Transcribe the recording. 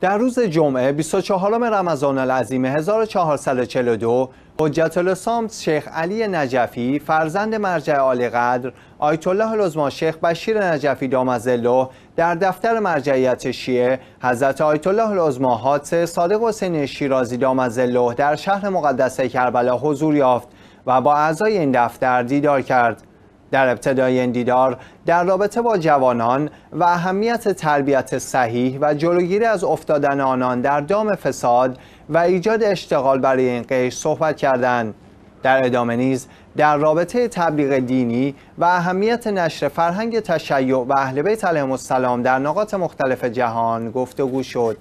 در روز جمعه 24 رمضان العظیم 1442 حجت الاسلام شیخ علی نجفی فرزند مرجع عالی قدر آیت الله العظما شیخ بشیر نجفی دامزلو در دفتر مرجعیت شیعه حضرت آیت الله العظما حادث صادق حسین شیرازی دامزلو در شهر مقدسه کربلا حضور یافت و با اعضای این دفتر دیدار کرد در ابتدای این دیدار در رابطه با جوانان و اهمیت تربیت صحیح و جلوگیری از افتادن آنان در دام فساد و ایجاد اشتغال برای این قشر صحبت کردند در ادامه نیز در رابطه تبلیغ دینی و اهمیت نشر فرهنگ تشیع و اهل بیت علیهم السلام در نقاط مختلف جهان گفتگو شد